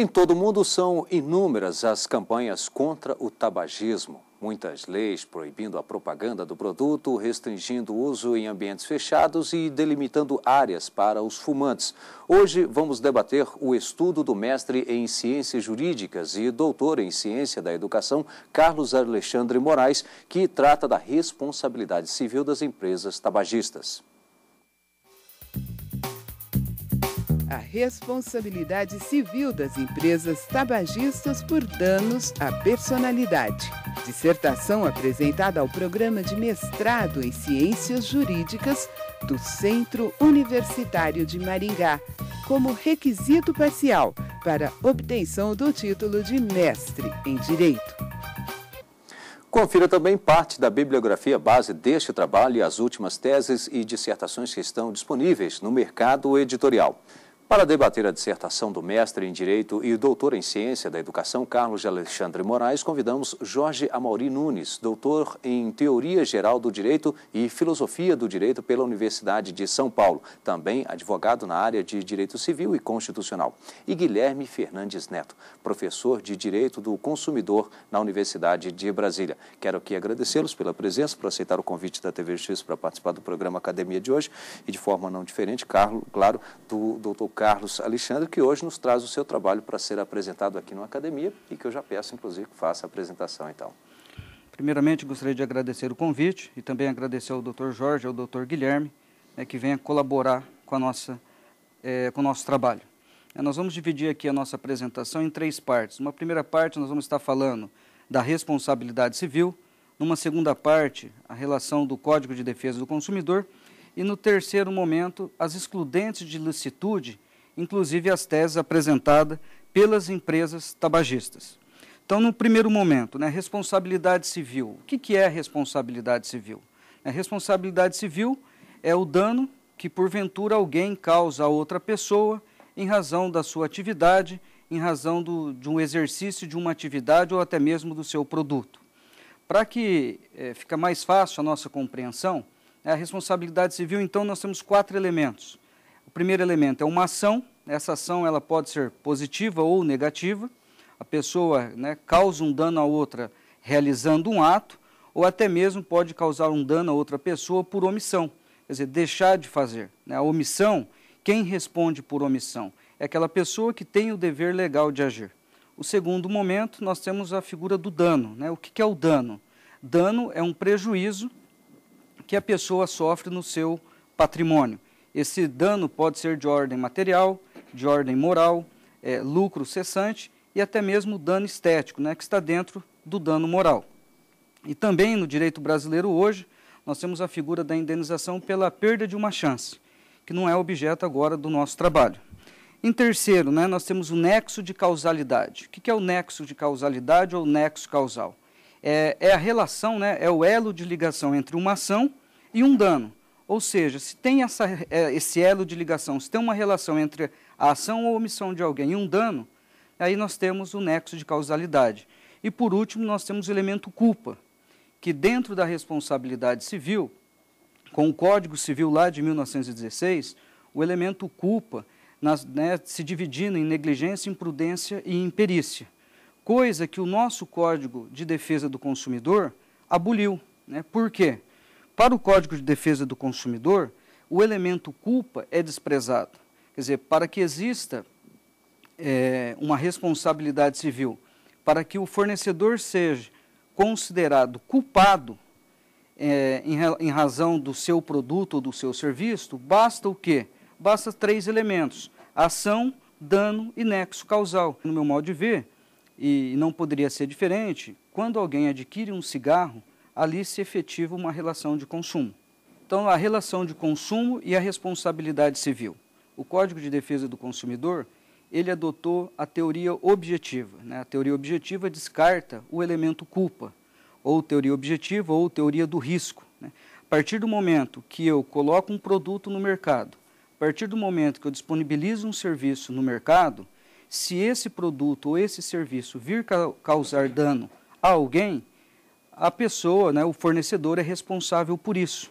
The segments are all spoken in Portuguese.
Em todo o mundo são inúmeras as campanhas contra o tabagismo. Muitas leis proibindo a propaganda do produto, restringindo o uso em ambientes fechados e delimitando áreas para os fumantes. Hoje vamos debater o estudo do mestre em Ciências Jurídicas e doutor em Ciência da Educação, Carlos Alexandre Moraes, que trata da responsabilidade civil das empresas tabagistas. responsabilidade civil das empresas tabagistas por danos à personalidade. Dissertação apresentada ao programa de mestrado em Ciências Jurídicas do Centro Universitário de Maringá, como requisito parcial para obtenção do título de mestre em Direito. Confira também parte da bibliografia base deste trabalho e as últimas teses e dissertações que estão disponíveis no mercado editorial. Para debater a dissertação do mestre em Direito e doutor em Ciência da Educação, Carlos Alexandre Moraes, convidamos Jorge Amauri Nunes, doutor em Teoria Geral do Direito e Filosofia do Direito pela Universidade de São Paulo, também advogado na área de Direito Civil e Constitucional, e Guilherme Fernandes Neto, professor de Direito do Consumidor na Universidade de Brasília. Quero aqui agradecê-los pela presença, por aceitar o convite da TV Justiça para participar do programa Academia de hoje e, de forma não diferente, Carlos, claro, do doutor Carlos Alexandre, que hoje nos traz o seu trabalho para ser apresentado aqui na Academia e que eu já peço, inclusive, que faça a apresentação, então. Primeiramente, gostaria de agradecer o convite e também agradecer ao Dr. Jorge e ao Dr. Guilherme, né, que venha colaborar com, a nossa, é, com o nosso trabalho. É, nós vamos dividir aqui a nossa apresentação em três partes. Uma primeira parte, nós vamos estar falando da responsabilidade civil. Numa segunda parte, a relação do Código de Defesa do Consumidor. E no terceiro momento, as excludentes de licitude inclusive as teses apresentadas pelas empresas tabagistas. Então, no primeiro momento, né, responsabilidade civil. O que, que é responsabilidade civil? A responsabilidade civil é o dano que, porventura, alguém causa a outra pessoa em razão da sua atividade, em razão do, de um exercício de uma atividade ou até mesmo do seu produto. Para que é, fica mais fácil a nossa compreensão, né, a responsabilidade civil, então, nós temos quatro elementos. O primeiro elemento é uma ação. Essa ação ela pode ser positiva ou negativa. A pessoa né, causa um dano a outra realizando um ato, ou até mesmo pode causar um dano a outra pessoa por omissão, quer dizer, deixar de fazer. Né? A omissão, quem responde por omissão? É aquela pessoa que tem o dever legal de agir. O segundo momento, nós temos a figura do dano. Né? O que, que é o dano? Dano é um prejuízo que a pessoa sofre no seu patrimônio. Esse dano pode ser de ordem material, de ordem moral, é, lucro cessante e até mesmo dano estético, né, que está dentro do dano moral. E também no direito brasileiro hoje, nós temos a figura da indenização pela perda de uma chance, que não é objeto agora do nosso trabalho. Em terceiro, né, nós temos o nexo de causalidade. O que é o nexo de causalidade ou nexo causal? É, é a relação, né, é o elo de ligação entre uma ação e um dano. Ou seja, se tem essa, é, esse elo de ligação, se tem uma relação entre a ação ou omissão de alguém e um dano, aí nós temos o nexo de causalidade. E por último, nós temos o elemento culpa, que dentro da responsabilidade civil, com o Código Civil lá de 1916, o elemento culpa nas, né, se dividindo em negligência, imprudência e imperícia, coisa que o nosso Código de Defesa do Consumidor aboliu. Né? Por quê? Para o Código de Defesa do Consumidor, o elemento culpa é desprezado. Quer dizer, para que exista é, uma responsabilidade civil, para que o fornecedor seja considerado culpado é, em, em, razão do seu produto ou do seu serviço, basta o quê? Basta três elementos: ação, dano e nexo causal. No meu modo de ver, e não poderia ser diferente, quando alguém adquire um cigarro, ali se efetiva uma relação de consumo. Então, a relação de consumo e a responsabilidade civil. O Código de Defesa do Consumidor, ele adotou a teoria objetiva. Né? A teoria objetiva descarta o elemento culpa, ou teoria objetiva, ou teoria do risco. Né? A partir do momento que eu coloco um produto no mercado, a partir do momento que eu disponibilizo um serviço no mercado, se esse produto ou esse serviço vir causar dano a alguém, a pessoa, né, o fornecedor, é responsável por isso.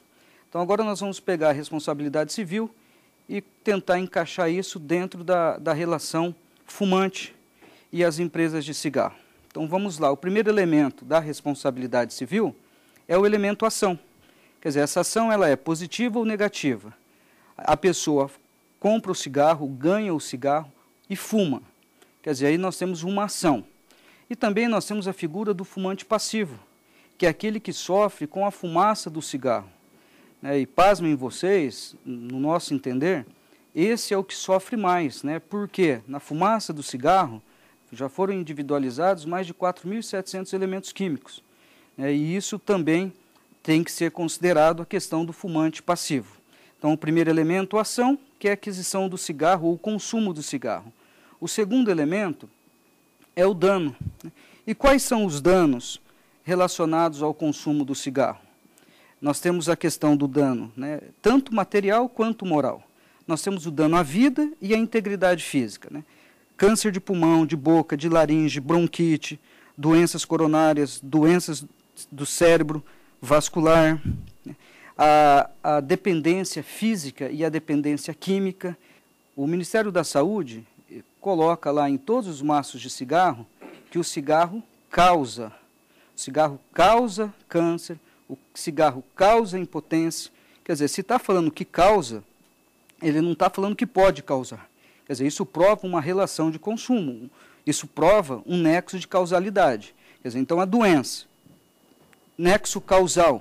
Então, agora nós vamos pegar a responsabilidade civil e tentar encaixar isso dentro da, da relação fumante e as empresas de cigarro. Então, vamos lá. O primeiro elemento da responsabilidade civil é o elemento ação. Quer dizer, essa ação ela é positiva ou negativa. A pessoa compra o cigarro, ganha o cigarro e fuma. Quer dizer, aí nós temos uma ação. E também nós temos a figura do fumante passivo, que é aquele que sofre com a fumaça do cigarro. Né? E pasmem vocês, no nosso entender, esse é o que sofre mais, né? porque na fumaça do cigarro já foram individualizados mais de 4.700 elementos químicos. Né? E isso também tem que ser considerado a questão do fumante passivo. Então, o primeiro elemento, ação, que é a aquisição do cigarro ou o consumo do cigarro. O segundo elemento é o dano. Né? E quais são os danos relacionados ao consumo do cigarro. Nós temos a questão do dano, né, tanto material quanto moral. Nós temos o dano à vida e à integridade física. Né? Câncer de pulmão, de boca, de laringe, bronquite, doenças coronárias, doenças do cérebro, vascular, né? a, a dependência física e a dependência química. O Ministério da Saúde coloca lá em todos os maços de cigarro que o cigarro causa o cigarro causa câncer, o cigarro causa impotência. Quer dizer, se está falando que causa, ele não está falando que pode causar. Quer dizer, isso prova uma relação de consumo, isso prova um nexo de causalidade. Quer dizer, então a doença, nexo causal,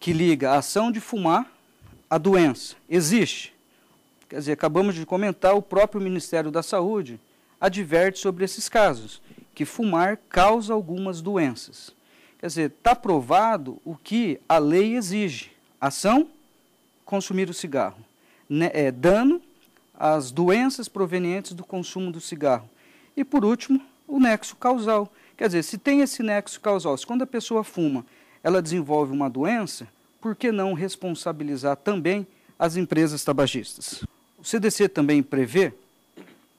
que liga a ação de fumar à doença, existe. Quer dizer, acabamos de comentar, o próprio Ministério da Saúde adverte sobre esses casos que fumar causa algumas doenças. Quer dizer, está provado o que a lei exige: ação, consumir o cigarro, né, é, dano, as doenças provenientes do consumo do cigarro. E por último, o nexo causal. Quer dizer, se tem esse nexo causal, se quando a pessoa fuma, ela desenvolve uma doença, por que não responsabilizar também as empresas tabagistas? O CDC também prevê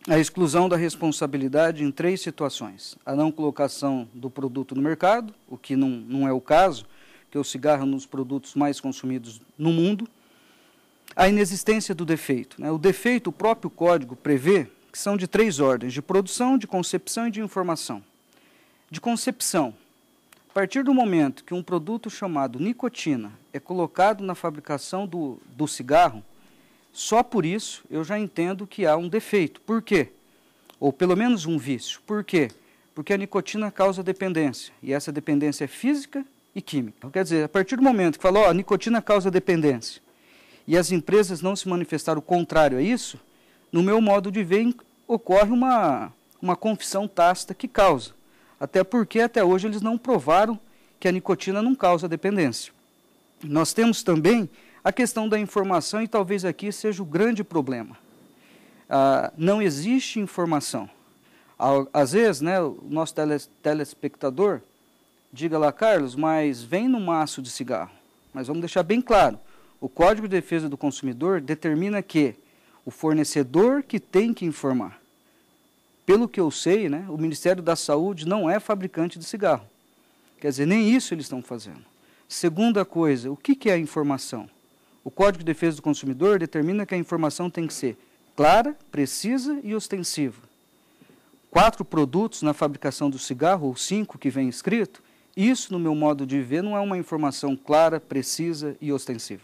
a exclusão da responsabilidade em três situações. A não colocação do produto no mercado, o que não, não é o caso, que o cigarro é um dos produtos mais consumidos no mundo. A inexistência do defeito. Né? O defeito, o próprio código prevê que são de três ordens, de produção, de concepção e de informação. De concepção, a partir do momento que um produto chamado nicotina é colocado na fabricação do, do cigarro, só por isso eu já entendo que há um defeito. Por quê? Ou pelo menos um vício. Por quê? Porque a nicotina causa dependência. E essa dependência é física e química. Então, quer dizer, a partir do momento que falou, ó, a nicotina causa dependência, e as empresas não se manifestaram contrário a isso, no meu modo de ver, ocorre uma, uma confissão tácita que causa. Até porque até hoje eles não provaram que a nicotina não causa dependência. Nós temos também a questão da informação, e talvez aqui seja o grande problema. Ah, não existe informação. Às vezes, né, o nosso telespectador diga lá, Carlos, mas vem no maço de cigarro. Mas vamos deixar bem claro: o Código de Defesa do Consumidor determina que o fornecedor que tem que informar. Pelo que eu sei, né, o Ministério da Saúde não é fabricante de cigarro. Quer dizer, nem isso eles estão fazendo. Segunda coisa, o que, que é informação? O Código de Defesa do Consumidor determina que a informação tem que ser clara, precisa e ostensiva. Quatro produtos na fabricação do cigarro, ou cinco que vem escrito, isso, no meu modo de ver, não é uma informação clara, precisa e ostensiva.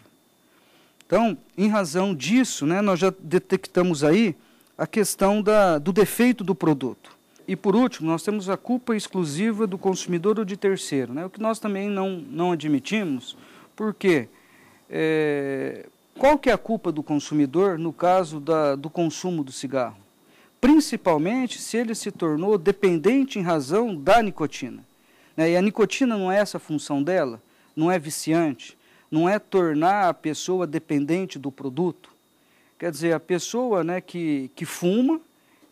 Então, em razão disso, né, nós já detectamos aí a questão da, do defeito do produto. E, por último, nós temos a culpa exclusiva do consumidor ou de terceiro, né, o que nós também não, não admitimos, porque quê? É, qual que é a culpa do consumidor no caso da, do consumo do cigarro? Principalmente se ele se tornou dependente em razão da nicotina. Né? E a nicotina não é essa a função dela, não é viciante, não é tornar a pessoa dependente do produto. Quer dizer, a pessoa né, que, que fuma,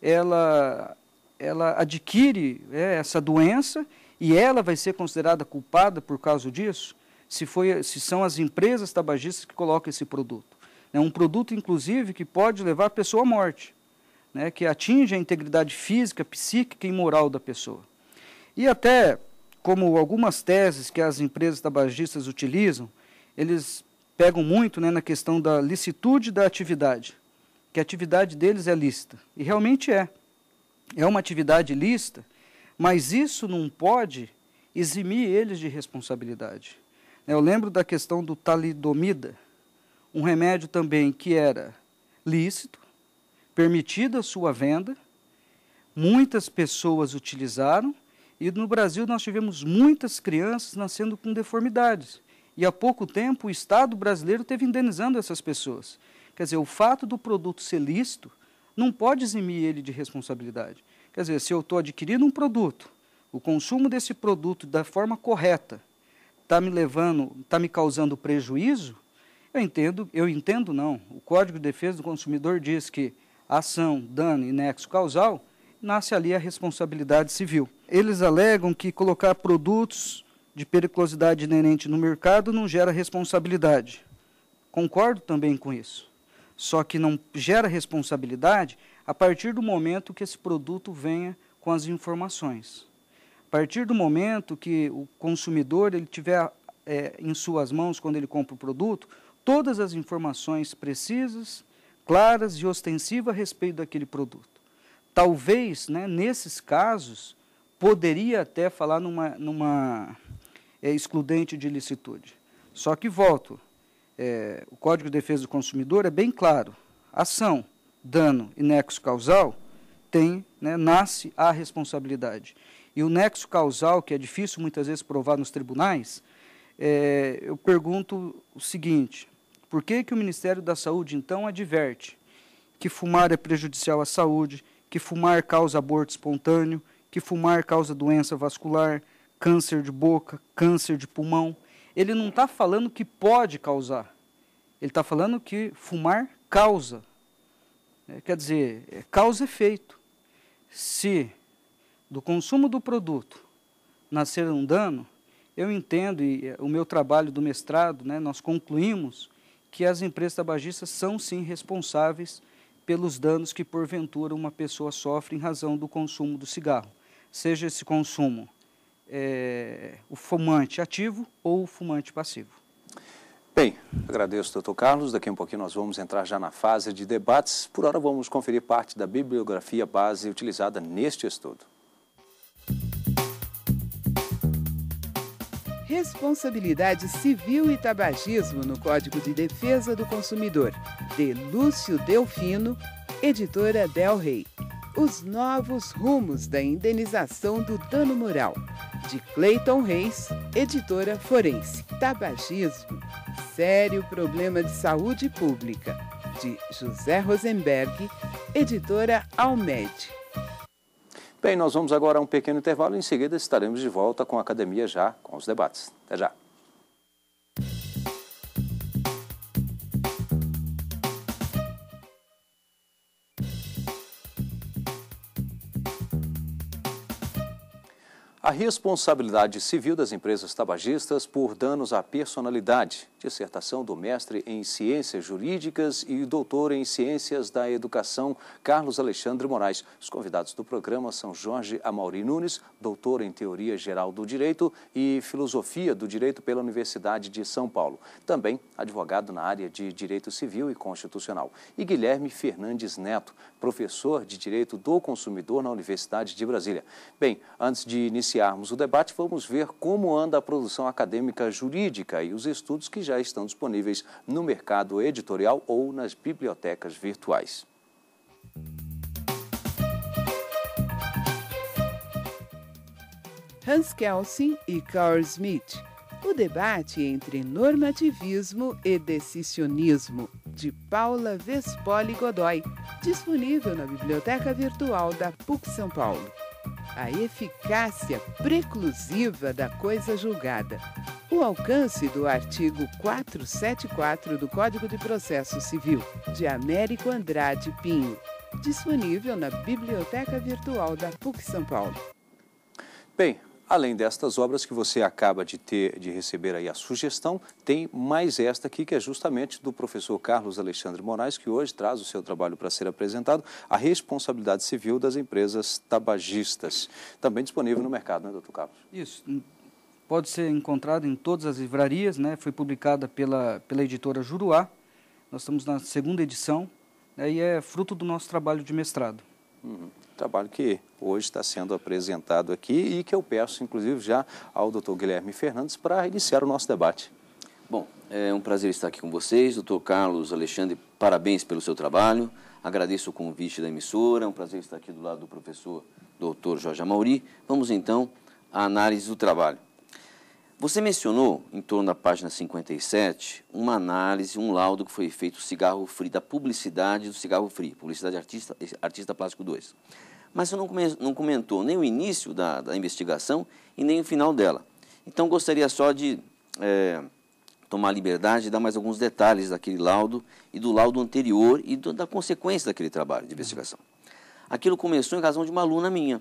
ela, ela adquire é, essa doença e ela vai ser considerada culpada por causa disso? se, foi, se são as empresas tabagistas que colocam esse produto. É um produto, inclusive, que pode levar a pessoa à morte, né, que atinge a integridade física, psíquica e moral da pessoa. E até como algumas teses que as empresas tabagistas utilizam, eles pegam muito né, na questão da licitude da atividade, que a atividade deles é lícita. E realmente é. É uma atividade lícita, mas isso não pode eximir eles de responsabilidade. Eu lembro da questão do talidomida, um remédio também que era lícito, permitida a sua venda, muitas pessoas utilizaram, e no Brasil nós tivemos muitas crianças nascendo com deformidades. E há pouco tempo o Estado brasileiro teve indenizando essas pessoas. Quer dizer, o fato do produto ser lícito não pode eximir ele de responsabilidade. Quer dizer, se eu estou adquirindo um produto, o consumo desse produto da forma correta está me levando, está me causando prejuízo, eu entendo, eu entendo não. O Código de Defesa do Consumidor diz que ação, dano e nexo causal, nasce ali a responsabilidade civil. Eles alegam que colocar produtos de periculosidade inerente no mercado não gera responsabilidade. Concordo também com isso. Só que não gera responsabilidade a partir do momento que esse produto venha com as informações. A partir do momento que o consumidor ele tiver é, em suas mãos, quando ele compra o produto, todas as informações precisas, claras e ostensivas a respeito daquele produto. Talvez, né, nesses casos, poderia até falar numa, numa é, excludente de ilicitude. Só que, volto, é, o Código de Defesa do Consumidor é bem claro. Ação, dano e nexo causal tem, né, nasce a responsabilidade e o nexo causal, que é difícil muitas vezes provar nos tribunais, é, eu pergunto o seguinte: por que, que o Ministério da Saúde, então, adverte que fumar é prejudicial à saúde, que fumar causa aborto espontâneo, que fumar causa doença vascular, câncer de boca, câncer de pulmão? Ele não está falando que pode causar, ele está falando que fumar causa. É, quer dizer, é causa efeito. Se do consumo do produto nascer um dano, eu entendo, e eh, o meu trabalho do mestrado, né, nós concluímos que as empresas tabagistas são sim responsáveis pelos danos que porventura uma pessoa sofre em razão do consumo do cigarro, seja esse consumo é, o fumante ativo ou o fumante passivo. Bem, agradeço, doutor Carlos. Daqui a um pouquinho nós vamos entrar já na fase de debates. Por hora, vamos conferir parte da bibliografia base utilizada neste estudo. Responsabilidade Civil e Tabagismo no Código de Defesa do Consumidor, de Lúcio Delfino, editora Del Rey. Os novos rumos da indenização do dano moral, de Clayton Reis, editora Forense. Tabagismo, sério problema de saúde pública, de José Rosenberg, editora Almed. Bem, nós vamos agora a um pequeno intervalo e em seguida estaremos de volta com a academia já com os debates. Até já. A responsabilidade civil das empresas tabagistas por danos à personalidade. Dissertação do mestre em Ciências Jurídicas e doutor em Ciências da Educação, Carlos Alexandre Moraes. Os convidados do programa são Jorge Amauri Nunes, doutor em Teoria Geral do Direito e Filosofia do Direito pela Universidade de São Paulo. Também advogado na área de Direito Civil e Constitucional. E Guilherme Fernandes Neto, professor de Direito do Consumidor na Universidade de Brasília. Bem, antes de iniciar iniciarmos o debate, vamos ver como anda a produção acadêmica jurídica e os estudos que já estão disponíveis no mercado editorial ou nas bibliotecas virtuais. Hans Kelsen e Carl Smith. O debate entre normativismo e decisionismo, de Paula Vespoli Godoy, disponível na Biblioteca Virtual da PUC São Paulo a eficácia preclusiva da coisa julgada. O alcance do artigo 474 do Código de Processo Civil, de Américo Andrade Pinho, disponível na Biblioteca Virtual da PUC São Paulo. Bem, Além destas obras que você acaba de ter de receber aí a sugestão, tem mais esta aqui que é justamente do professor Carlos Alexandre Moraes, que hoje traz o seu trabalho para ser apresentado, a responsabilidade civil das empresas tabagistas. Também disponível no mercado, né, doutor Carlos? Isso. Pode ser encontrado em todas as livrarias, né? Foi publicada pela, pela editora Juruá. Nós estamos na segunda edição, aí né? é fruto do nosso trabalho de mestrado. Uhum trabalho que hoje está sendo apresentado aqui e que eu peço, inclusive, já ao doutor Guilherme Fernandes para iniciar o nosso debate. Bom, é um prazer estar aqui com vocês. Doutor Carlos Alexandre, parabéns pelo seu trabalho. Agradeço o convite da emissora. É um prazer estar aqui do lado do professor doutor Jorge Amauri. Vamos, então, à análise do trabalho. Você mencionou, em torno da página 57, uma análise, um laudo que foi feito do cigarro free, da publicidade do cigarro free, publicidade artista, artista plástico 2. Mas você não, não comentou nem o início da, da, investigação e nem o final dela. Então gostaria só de é, tomar liberdade e dar mais alguns detalhes daquele laudo e do laudo anterior e do, da consequência daquele trabalho de investigação. Aquilo começou em razão de uma aluna minha.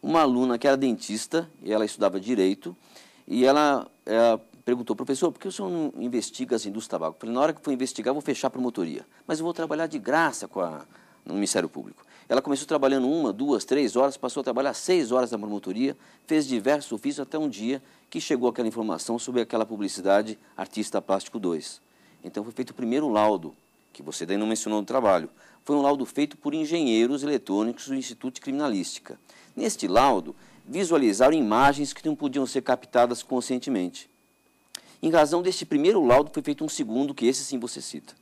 Uma aluna que era dentista e ela estudava direito e ela, ela perguntou, professor, por que o senhor não investiga as indústrias de tabaco? Eu falei, na hora que for investigar, vou fechar a promotoria, mas eu vou trabalhar de graça com a, no Ministério Público. Ela começou trabalhando uma, duas, três horas, passou a trabalhar seis horas na promotoria, fez diversos ofícios até um dia que chegou aquela informação sobre aquela publicidade Artista Plástico 2. Então foi feito o primeiro laudo, que você daí não mencionou no trabalho. Foi um laudo feito por engenheiros eletrônicos do Instituto de Criminalística. Neste laudo, visualizaram imagens que não podiam ser captadas conscientemente. Em razão deste primeiro laudo, foi feito um segundo, que esse sim você cita.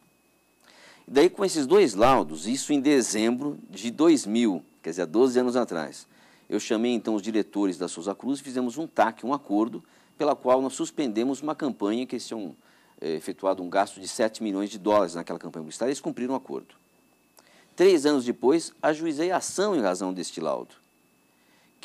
E daí, com esses dois laudos, isso em dezembro de 2000, quer dizer, há 12 anos atrás, eu chamei então os diretores da Souza Cruz e fizemos um TAC, um acordo, pela qual nós suspendemos uma campanha que tinha é um é, efetuado um gasto de 7 milhões de dólares naquela campanha publicitária, eles cumpriram o um acordo. Três anos depois, ajuizei ação em razão deste laudo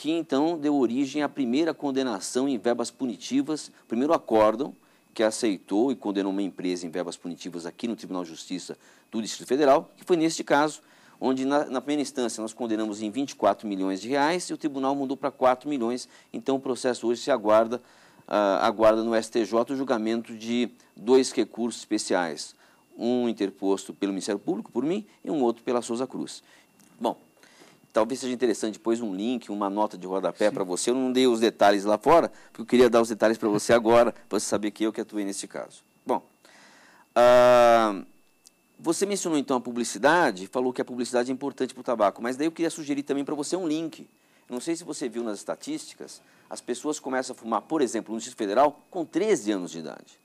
que então deu origem à primeira condenação em verbas punitivas, primeiro acórdão, que aceitou e condenou uma empresa em verbas punitivas aqui no Tribunal de Justiça do Distrito Federal, que foi neste caso, onde na, na primeira instância nós condenamos em 24 milhões de reais e o tribunal mudou para 4 milhões, então o processo hoje se aguarda, uh, aguarda no STJ o julgamento de dois recursos especiais, um interposto pelo Ministério Público, por mim, e um outro pela Souza Cruz. Bom, Talvez seja interessante depois um link, uma nota de rodapé para você. Eu não dei os detalhes lá fora, porque eu queria dar os detalhes para você agora, para você saber que eu que atuei nesse caso. Bom, uh, você mencionou então a publicidade, falou que a publicidade é importante para o tabaco, mas daí eu queria sugerir também para você um link. não sei se você viu nas estatísticas, as pessoas começam a fumar, por exemplo, no Distrito Federal, com 13 anos de idade.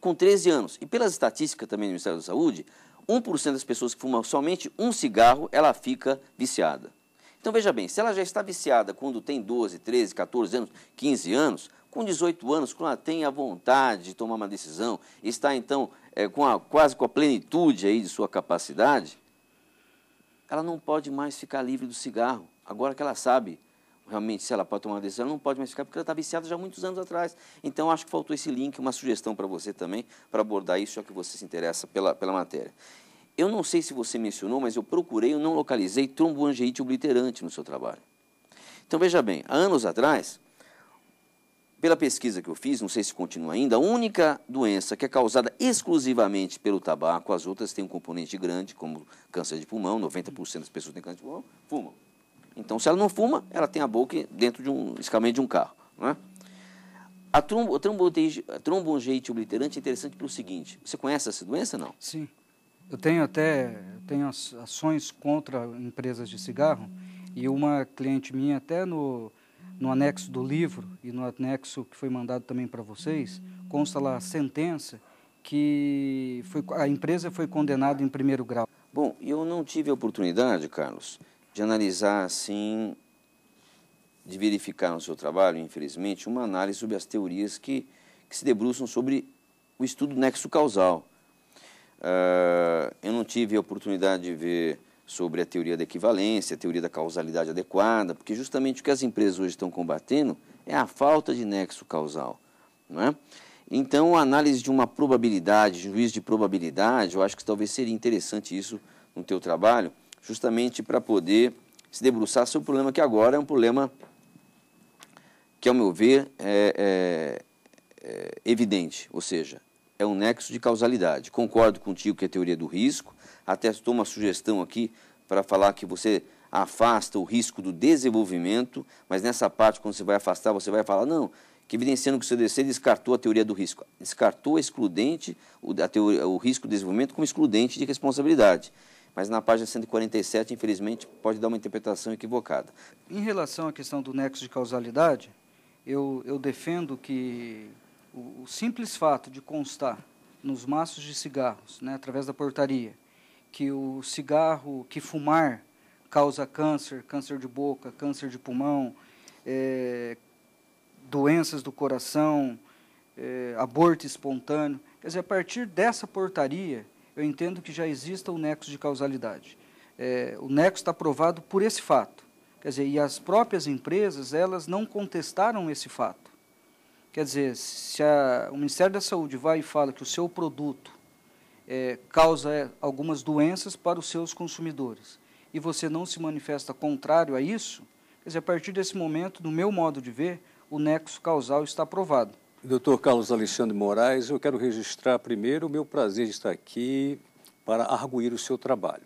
Com 13 anos. E pelas estatísticas também do Ministério da Saúde, 1% das pessoas que fumam somente um cigarro, ela fica viciada. Então veja bem, se ela já está viciada quando tem 12, 13, 14 anos, 15 anos, com 18 anos, quando ela tem a vontade de tomar uma decisão, está então é, com a, quase com a plenitude aí de sua capacidade, ela não pode mais ficar livre do cigarro, agora que ela sabe realmente, se ela pode tomar uma decisão, ela não pode mais ficar, porque ela está viciada já há muitos anos atrás. Então, acho que faltou esse link, uma sugestão para você também, para abordar isso, já que você se interessa pela, pela matéria. Eu não sei se você mencionou, mas eu procurei, eu não localizei tromboangeite obliterante no seu trabalho. Então, veja bem, há anos atrás, pela pesquisa que eu fiz, não sei se continua ainda, a única doença que é causada exclusivamente pelo tabaco, as outras têm um componente grande, como câncer de pulmão, 90% das pessoas têm câncer de pulmão, fumam. Então, se ela não fuma, ela tem a boca dentro de um escamento de um carro. Né? A, trombo, a trombongeite obliterante é interessante pelo seguinte: você conhece essa doença não? Sim. Eu tenho até tenho ações contra empresas de cigarro e uma cliente minha, até no, no anexo do livro e no anexo que foi mandado também para vocês, consta lá a sentença que foi, a empresa foi condenada em primeiro grau. Bom, eu não tive a oportunidade, Carlos, de analisar assim, de verificar no seu trabalho, infelizmente, uma análise sobre as teorias que, que se debruçam sobre o estudo nexo causal. Uh, eu não tive a oportunidade de ver sobre a teoria da equivalência, a teoria da causalidade adequada, porque justamente o que as empresas hoje estão combatendo é a falta de nexo causal. Não é? Então, a análise de uma probabilidade, juiz de probabilidade, eu acho que talvez seria interessante isso no teu trabalho, justamente para poder se debruçar sobre o problema que agora é um problema que, ao meu ver, é, é, é evidente, ou seja, é um nexo de causalidade. Concordo contigo que é a teoria do risco, até estou uma sugestão aqui para falar que você afasta o risco do desenvolvimento, mas nessa parte, quando você vai afastar, você vai falar, não, que evidenciando que o CDC descartou a teoria do risco, descartou excludente, o, teoria, o risco do desenvolvimento como excludente de responsabilidade mas na página 147, infelizmente, pode dar uma interpretação equivocada. Em relação à questão do nexo de causalidade, eu, eu defendo que o, o simples fato de constar nos maços de cigarros, né, através da portaria, que o cigarro que fumar causa câncer, câncer de boca, câncer de pulmão, é, doenças do coração, é, aborto espontâneo. Quer dizer, a partir dessa portaria, eu entendo que já exista o nexo de causalidade. É, o nexo está provado por esse fato. Quer dizer, e as próprias empresas, elas não contestaram esse fato. Quer dizer, se a, o Ministério da Saúde vai e fala que o seu produto é, causa algumas doenças para os seus consumidores, e você não se manifesta contrário a isso, quer dizer, a partir desse momento, no meu modo de ver, o nexo causal está provado. Doutor Carlos Alexandre Moraes, eu quero registrar primeiro o meu prazer de estar aqui para arguir o seu trabalho.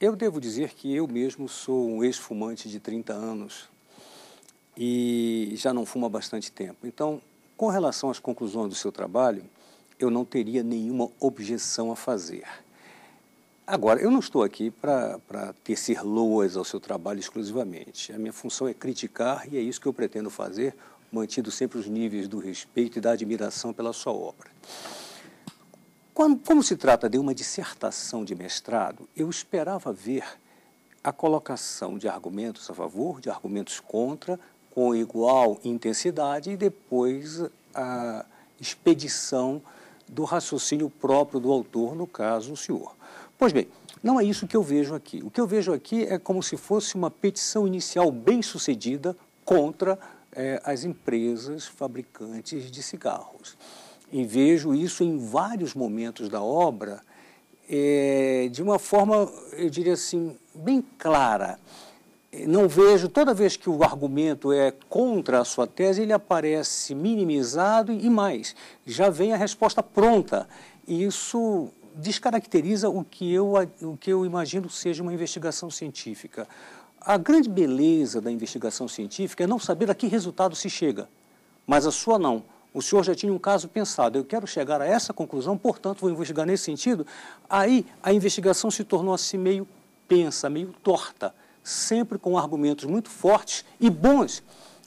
Eu devo dizer que eu mesmo sou um ex-fumante de 30 anos e já não fumo há bastante tempo. Então, com relação às conclusões do seu trabalho, eu não teria nenhuma objeção a fazer. Agora, eu não estou aqui para tecer loas ao seu trabalho exclusivamente. A minha função é criticar e é isso que eu pretendo fazer mantido sempre os níveis do respeito e da admiração pela sua obra. Quando, como se trata de uma dissertação de mestrado, eu esperava ver a colocação de argumentos a favor, de argumentos contra, com igual intensidade, e depois a expedição do raciocínio próprio do autor, no caso, o senhor. Pois bem, não é isso que eu vejo aqui. O que eu vejo aqui é como se fosse uma petição inicial bem sucedida contra é, as empresas fabricantes de cigarros. E vejo isso em vários momentos da obra, é, de uma forma, eu diria assim, bem clara. Não vejo, toda vez que o argumento é contra a sua tese, ele aparece minimizado e mais, já vem a resposta pronta. E isso descaracteriza o que eu, o que eu imagino seja uma investigação científica. A grande beleza da investigação científica é não saber a que resultado se chega, mas a sua não. O senhor já tinha um caso pensado, eu quero chegar a essa conclusão, portanto vou investigar nesse sentido. Aí a investigação se tornou assim meio pensa, meio torta, sempre com argumentos muito fortes e bons,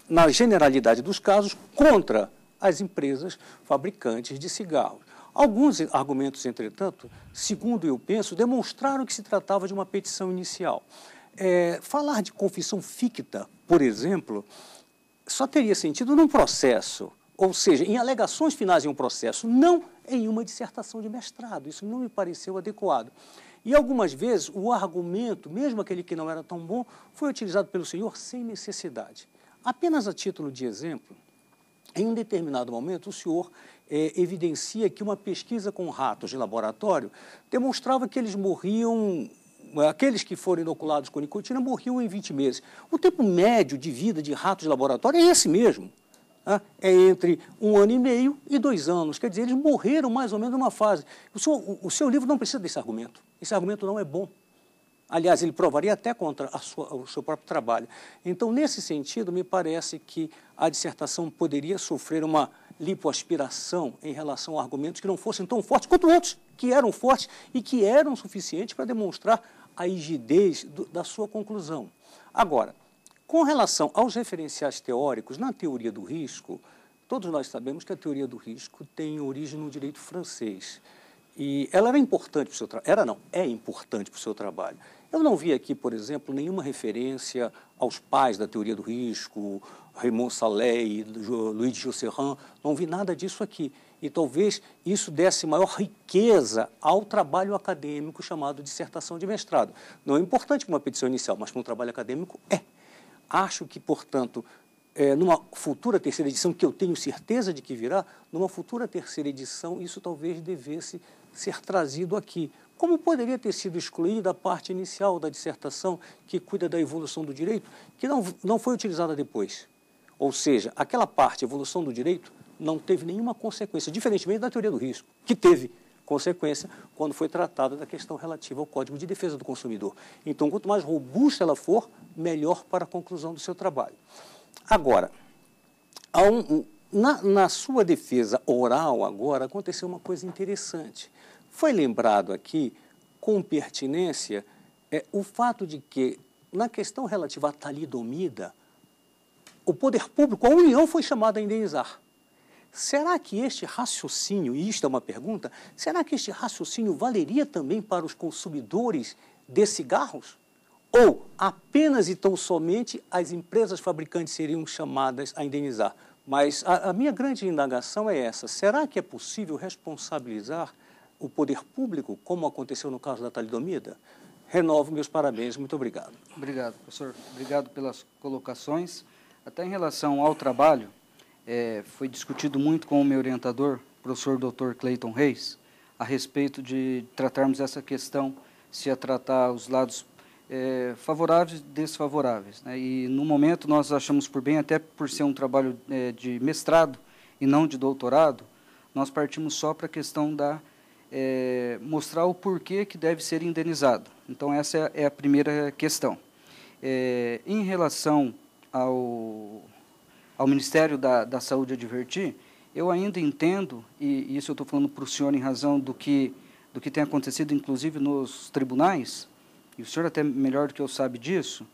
na generalidade dos casos, contra as empresas fabricantes de cigarros. Alguns argumentos, entretanto, segundo eu penso, demonstraram que se tratava de uma petição inicial. É, falar de confissão ficta, por exemplo, só teria sentido num processo, ou seja, em alegações finais de um processo, não em uma dissertação de mestrado. Isso não me pareceu adequado. E algumas vezes o argumento, mesmo aquele que não era tão bom, foi utilizado pelo senhor sem necessidade. Apenas a título de exemplo, em um determinado momento, o senhor é, evidencia que uma pesquisa com ratos de laboratório demonstrava que eles morriam é, aqueles que foram inoculados com nicotina morriam em 20 meses. O tempo médio de vida de ratos de laboratório é esse mesmo. Né? É entre um ano e meio e dois anos. Quer dizer, eles morreram mais ou menos numa fase. O seu, o seu livro não precisa desse argumento. Esse argumento não é bom. Aliás, ele provaria até contra sua, o seu próprio trabalho. Então, nesse sentido, me parece que a dissertação poderia sofrer uma lipoaspiração em relação a argumentos que não fossem tão fortes quanto outros, que eram fortes e que eram suficientes para demonstrar a rigidez do, da sua conclusão. Agora, com relação aos referenciais teóricos, na teoria do risco, todos nós sabemos que a teoria do risco tem origem no direito francês. E ela era importante para o seu trabalho. Era não, é importante para o seu trabalho. Eu não vi aqui, por exemplo, nenhuma referência aos pais da teoria do risco, Raymond Salé, Luiz de Josserand, não vi nada disso aqui. E talvez isso desse maior riqueza ao trabalho acadêmico chamado dissertação de mestrado. Não é importante para uma petição inicial, mas para um trabalho acadêmico é. Acho que, portanto, é, numa futura terceira edição, que eu tenho certeza de que virá, numa futura terceira edição, isso talvez devesse ser trazido aqui. Como poderia ter sido excluída a parte inicial da dissertação que cuida da evolução do direito, que não, não foi utilizada depois? Ou seja, aquela parte, evolução do direito, não teve nenhuma consequência, diferentemente da teoria do risco, que teve consequência quando foi tratada da questão relativa ao Código de Defesa do Consumidor. Então, quanto mais robusta ela for, melhor para a conclusão do seu trabalho. Agora, há um, na, na sua defesa oral agora aconteceu uma coisa interessante. Foi lembrado aqui, com pertinência, é, o fato de que, na questão relativa à talidomida, o poder público, a União foi chamada a indenizar. Será que este raciocínio, e isto é uma pergunta, será que este raciocínio valeria também para os consumidores de cigarros? Ou apenas e tão somente as empresas fabricantes seriam chamadas a indenizar? Mas a, a minha grande indagação é essa: será que é possível responsabilizar o poder público, como aconteceu no caso da talidomida? Renovo meus parabéns, muito obrigado. Obrigado, professor. Obrigado pelas colocações. Até em relação ao trabalho, é, foi discutido muito com o meu orientador, professor Dr. Clayton Reis, a respeito de tratarmos essa questão, se a é tratar os lados é, favoráveis e desfavoráveis. Né? E, no momento, nós achamos por bem, até por ser um trabalho é, de mestrado e não de doutorado, nós partimos só para a questão da é, mostrar o porquê que deve ser indenizado. Então, essa é, é a primeira questão. É, em relação ao, ao Ministério da, da Saúde advertir, eu ainda entendo, e isso eu estou falando para o senhor em razão do que, do que tem acontecido, inclusive nos tribunais, e o senhor até melhor do que eu sabe disso,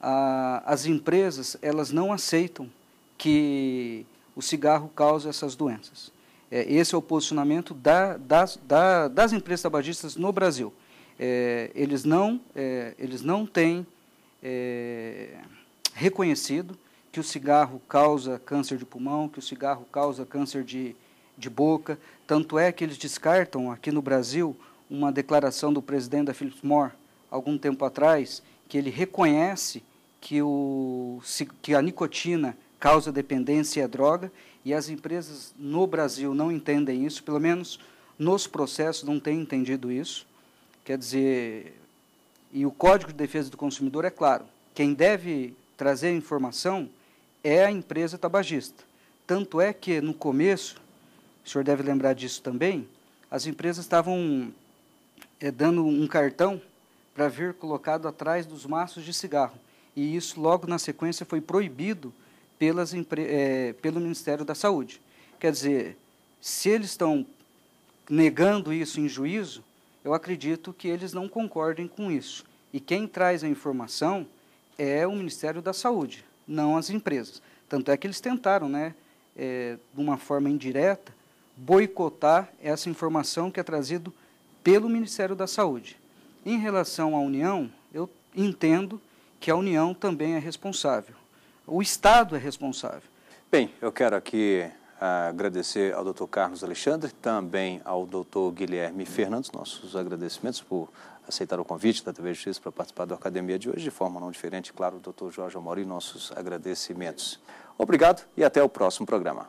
a, as empresas elas não aceitam que o cigarro cause essas doenças. É, esse é o posicionamento da, das, da, das empresas tabagistas no Brasil. É, eles, não, é, eles não têm é, reconhecido que o cigarro causa câncer de pulmão, que o cigarro causa câncer de, de boca. Tanto é que eles descartam aqui no Brasil uma declaração do presidente da Philips Moore, algum tempo atrás, que ele reconhece que, o, que a nicotina causa dependência e é droga, e as empresas no Brasil não entendem isso, pelo menos nos processos não têm entendido isso. Quer dizer, e o Código de Defesa do Consumidor é claro, quem deve trazer informação é a empresa tabagista. Tanto é que, no começo, o senhor deve lembrar disso também, as empresas estavam é, dando um cartão para vir colocado atrás dos maços de cigarro. E isso, logo na sequência, foi proibido pelas, é, pelo Ministério da Saúde. Quer dizer, se eles estão negando isso em juízo, eu acredito que eles não concordem com isso. E quem traz a informação é o Ministério da Saúde, não as empresas. Tanto é que eles tentaram, né, é, de uma forma indireta, boicotar essa informação que é trazida pelo Ministério da Saúde. Em relação à União, eu entendo que a União também é responsável. O Estado é responsável. Bem, eu quero aqui ah, agradecer ao doutor Carlos Alexandre, também ao doutor Guilherme Fernandes, nossos agradecimentos por aceitar o convite da TV Justiça para participar da academia de hoje, de forma não diferente, claro, doutor Jorge Amorim, nossos agradecimentos. Obrigado e até o próximo programa.